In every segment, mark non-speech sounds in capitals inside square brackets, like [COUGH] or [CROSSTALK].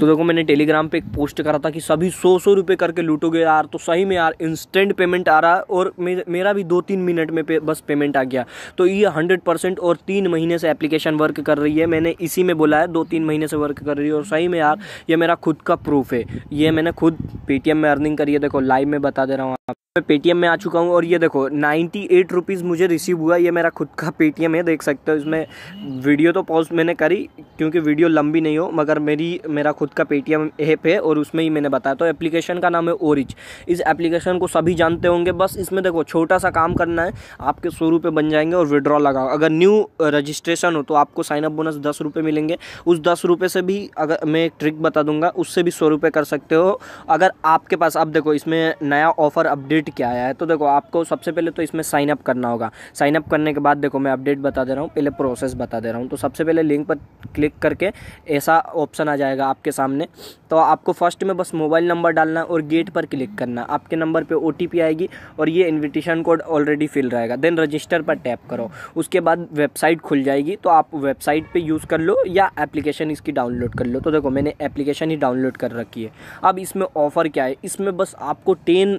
तो देखो मैंने टेलीग्राम पे एक पोस्ट करा था कि सभी सौ सौ रुपये करके लूटोगे यार तो सही में यार इंस्टेंट पेमेंट आ रहा है और मे, मेरा भी दो तीन मिनट में पे, बस पेमेंट आ गया तो ये हंड्रेड परसेंट और तीन महीने से एप्लीकेशन वर्क कर रही है मैंने इसी में बोला है दो तीन महीने से वर्क कर रही है और सही में यार ये मेरा खुद का प्रूफ है ये मैंने खुद पेटीएम में अर्निंग करी है देखो लाइव में बता दे रहा हूँ आप मैं पेटीएम में आ चुका हूँ और ये देखो नाइन्टी एट रुपीज़ मुझे रिसीव हुआ ये मेरा खुद का पेटीएम है देख सकते हो इसमें वीडियो तो पॉज मैंने करी क्योंकि वीडियो लंबी नहीं हो मगर मेरी मेरा खुद का पेटीएम ऐप है और उसमें ही मैंने बताया तो एप्लीकेशन का नाम है ओरिच इस एप्लीकेशन को सभी जानते होंगे बस इसमें देखो छोटा सा काम करना है आपके सौ रुपये बन जाएंगे और विड्रॉ लगाओ अगर न्यू रजिस्ट्रेशन हो तो आपको साइनअप बोनस दस रुपये मिलेंगे उस दस रुपये से भी अगर मैं एक ट्रिक बता दूंगा उससे भी सौ रुपये कर सकते हो अगर आपके पास अब देखो इसमें नया ऑफ़र अपडेट अपडेट क्या आया है तो देखो आपको सबसे पहले तो इसमें साइन अप करना होगा साइन अप करने के बाद देखो मैं अपडेट बता दे रहा हूँ पहले प्रोसेस बता दे रहा हूँ तो सबसे पहले लिंक पर क्लिक करके ऐसा ऑप्शन आ जाएगा आपके सामने तो आपको फर्स्ट में बस मोबाइल नंबर डालना और गेट पर क्लिक करना आपके नंबर पर ओ आएगी और ये इन्विटेशन कोड ऑलरेडी फिल रहेगा देन रजिस्टर पर टैप करो उसके बाद वेबसाइट खुल जाएगी तो आप वेबसाइट पर यूज़ कर लो या एप्लीकेशन इसकी डाउनलोड कर लो तो देखो मैंने एप्लीकेशन ही डाउनलोड कर रखी है अब इसमें ऑफ़र क्या है इसमें बस आपको टेन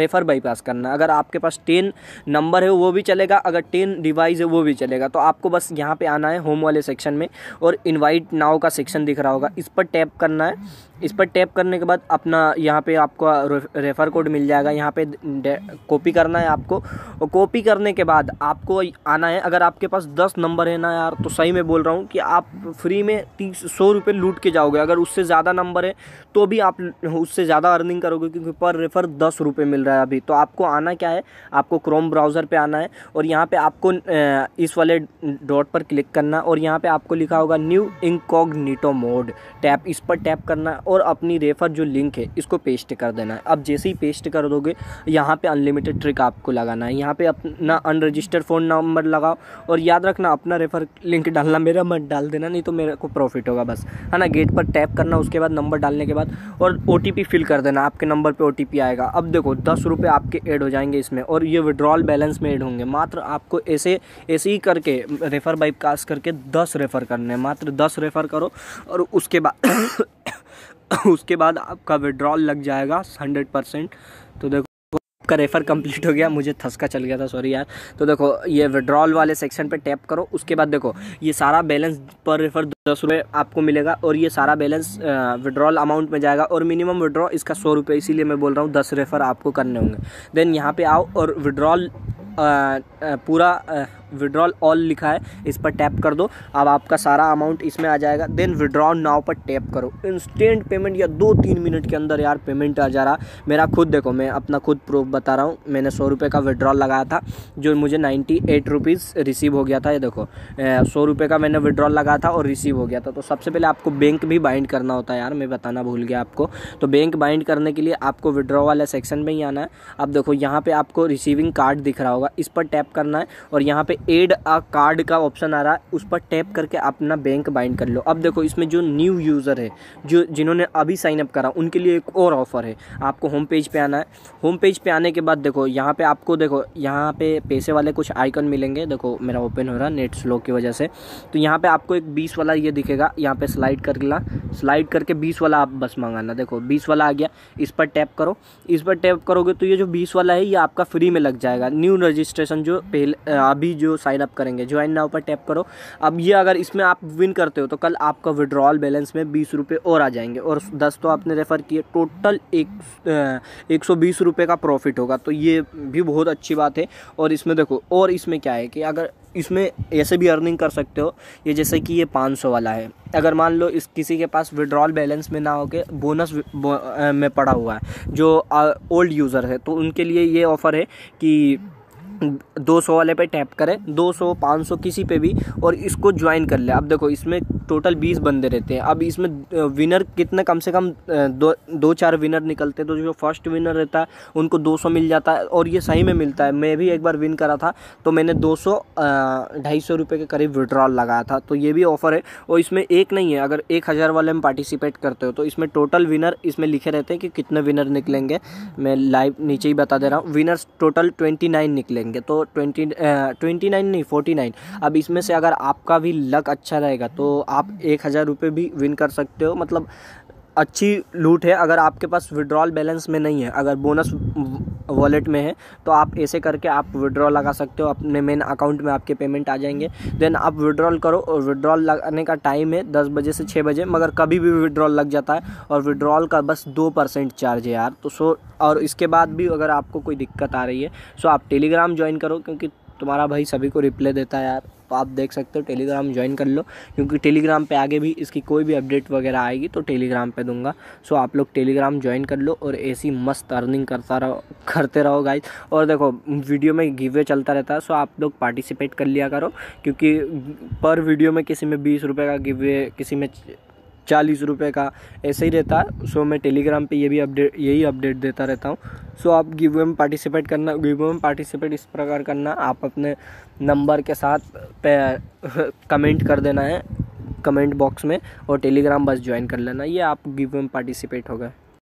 रेफर साइफर बाईपास करना है अगर आपके पास टेन नंबर है वो भी चलेगा अगर टेन डिवाइस है वो भी चलेगा तो आपको बस यहाँ पे आना है होम वाले सेक्शन में और इनवाइट नाव का सेक्शन दिख रहा होगा इस पर टैप करना है इस पर टैप करने के बाद अपना यहाँ पे आपको रेफ़र कोड मिल जाएगा यहाँ पे कॉपी करना है आपको और कॉपी करने के बाद आपको आना है अगर आपके पास दस नंबर है ना यार तो सही में बोल रहा हूँ कि आप फ्री में तीस सौ रुपये लूट के जाओगे अगर उससे ज़्यादा नंबर है तो भी आप उससे ज़्यादा अर्निंग करोगे क्योंकि पर रेफ़र दस रुपये मिल रहा है है अभी तो आपको आना क्या है आपको क्रोम ब्राउज़र पे आना है और यहाँ पे आपको इस वाले डॉट पर क्लिक करना और यहाँ पे आपको लिखा होगा न्यू नीटो मोड टैप इस पर टैप करना और अपनी रेफर जो लिंक है इसको पेस्ट कर देना है अब जैसे ही पेस्ट कर दोगे यहाँ पर अनलिमिटेड ट्रिक आपको लगाना है यहाँ पर अपना अनरजिस्टर्ड फ़ोन नंबर लगाओ और याद रखना अपना रेफर लिंक डालना मेरा मत डाल देना नहीं तो मेरे को प्रॉफिट होगा बस है ना गेट पर टैप करना उसके बाद नंबर डालने के बाद और ओ फिल कर देना आपके नंबर पर ओ आएगा अब देखो दस दस रुपये आपके ऐड हो जाएंगे इसमें और ये विड्रॉल बैलेंस में ऐड होंगे मात्र आपको ऐसे ऐसे ही करके रेफ़र बाई कास्ट करके दस रेफ़र करने हैं मात्र दस रेफ़र करो और उसके बाद [COUGHS] उसके बाद आपका विड्रॉल लग जाएगा हंड्रेड परसेंट तो देखो आपका रेफ़र कंप्लीट हो गया मुझे थसका चल गया था सॉरी यार तो देखो ये विड्रॉल वाले सेक्शन पे टैप करो उसके बाद देखो ये सारा बैलेंस पर रेफ़र दस रुपये आपको मिलेगा और ये सारा बैलेंस विड्रॉल अमाउंट में जाएगा और मिनिमम विड्रॉ इसका सौ रुपये इसीलिए मैं बोल रहा हूँ दस रेफ़र आपको करने होंगे देन यहाँ पर आओ और विड्रॉल पूरा विड्रॉल ऑल लिखा है इस पर टैप कर दो अब आपका सारा अमाउंट इसमें आ जाएगा देन विड्रॉ नाव पर टैप करो इंस्टेंट पेमेंट या दो तीन मिनट के अंदर यार पेमेंट आ जा रहा मेरा खुद देखो मैं अपना खुद प्रूफ बता रहा हूँ मैंने सौ रुपये का विड्रॉल लगाया था जो मुझे नाइन्टी एट रुपीज़ रिसीव हो गया था ये देखो सौ रुपये का मैंने विड्रॉल लगाया था और रिसीव हो गया था तो सबसे पहले आपको बैंक भी बाइंड करना होता है यार मैं बताना भूल गया आपको तो बैंक बाइंड करने के लिए आपको विड्रॉ वाला सेक्शन में ही आना है अब देखो यहाँ पर आपको रिसीविंग कार्ड दिख रहा होगा इस पर टैप करना है और यहाँ पर एड अ कार्ड का ऑप्शन आ रहा है उस पर टैप करके अपना बैंक बाइंड कर लो अब देखो इसमें जो न्यू यूज़र है जो जिन्होंने अभी साइन अप करा उनके लिए एक और ऑफ़र है आपको होम पेज पे आना है होम पेज पे आने के बाद देखो यहाँ पे आपको देखो यहाँ पे पैसे वाले कुछ आइकन मिलेंगे देखो मेरा ओपन हो रहा है नेट स्लो की वजह से तो यहाँ पर आपको एक बीस वाला ये दिखेगा यहाँ पर स्लाइड कर ला स्लाइड करके बीस वाला आप बस मंगाना देखो बीस वाला आ गया इस पर टैप करो इस पर टैप करोगे तो ये जो बीस वाला है ये आपका फ्री में लग जाएगा न्यू रजिस्ट्रेशन जो पहले अभी जो जो साइन अप करेंगे ज्वाइन नाउ पर टैप करो अब ये अगर इसमें आप विन करते हो तो कल आपका विड्रॉल बैलेंस में बीस रुपये और आ जाएंगे और दस तो आपने रेफ़र किए टोटल एक एक सौ बीस रुपये का प्रॉफिट होगा तो ये भी बहुत अच्छी बात है और इसमें देखो और इसमें क्या है कि अगर इसमें ऐसे भी अर्निंग कर सकते हो ये जैसे कि ये पाँच सौ वाला है अगर मान लो इस किसी के पास विड्रॉल बैलेंस में ना हो के बोनस में पड़ा हुआ है जो ओल्ड यूज़र है तो उनके लिए ये ऑफ़र है कि दो सौ वाले पे टैप करें दो सौ पाँच सौ किसी पे भी और इसको ज्वाइन कर ले अब देखो इसमें टोटल बीस बंदे रहते हैं अब इसमें विनर कितने कम से कम दो दो चार विनर निकलते तो जो फर्स्ट विनर रहता है उनको दो सौ मिल जाता है और ये सही में मिलता है मैं भी एक बार विन करा था तो मैंने दो सौ ढाई सौ रुपये के करीब विड्रॉल लगाया था तो ये भी ऑफ़र है और इसमें एक नहीं है अगर एक हज़ार वाले में पार्टिसिपेट करते हो तो इसमें टोटल विनर इसमें लिखे रहते हैं कि कितने विनर निकलेंगे मैं लाइव नीचे ही बता दे रहा हूँ विनर्स टोटल ट्वेंटी नाइन निकलेंगे तो ट्वेंटी ट्वेंटी नाइन नहीं फोर्टी नाइन अब इसमें से अगर आपका भी लक अच्छा रहेगा तो आप आप एक हज़ार रुपये भी विन कर सकते हो मतलब अच्छी लूट है अगर आपके पास विड्रॉल बैलेंस में नहीं है अगर बोनस वॉलेट में है तो आप ऐसे करके आप विड्रॉल लगा सकते हो अपने मेन अकाउंट में आपके पेमेंट आ जाएंगे देन आप विड्रॉल करो और विड्रॉल लगाने का टाइम है दस बजे से छः बजे मगर कभी भी विड्रॉल लग जाता है और विड्रॉल का बस दो परसेंट चार्ज है यार तो सो और इसके बाद भी अगर आपको कोई दिक्कत आ रही है सो आप टेलीग्राम ज्वाइन करो क्योंकि तुम्हारा भाई सभी को रिप्लाई देता है यार आप देख सकते हो टेलीग्राम ज्वाइन कर लो क्योंकि टेलीग्राम पे आगे भी इसकी कोई भी अपडेट वगैरह आएगी तो टेलीग्राम पे दूंगा सो आप लोग टेलीग्राम ज्वाइन कर लो और ऐसी मस्त अर्निंग करता रहो करते रहो गाइज और देखो वीडियो में गिवे चलता रहता है सो आप लोग पार्टिसिपेट कर लिया करो क्योंकि पर वीडियो में किसी में बीस रुपये का गिवे किसी में चालीस रुपये का ऐसे ही रहता है सो मैं टेलीग्राम पे ये भी अपडेट यही अपडेट देता रहता हूँ सो आप गिव में पार्टिसिपेट करना गिव में पार्टिसिपेट इस प्रकार करना आप अपने नंबर के साथ पे कमेंट [LAUGHS] कर देना है कमेंट बॉक्स में और टेलीग्राम बस ज्वाइन कर लेना ये आप गिव में पार्टिसिपेट हो गए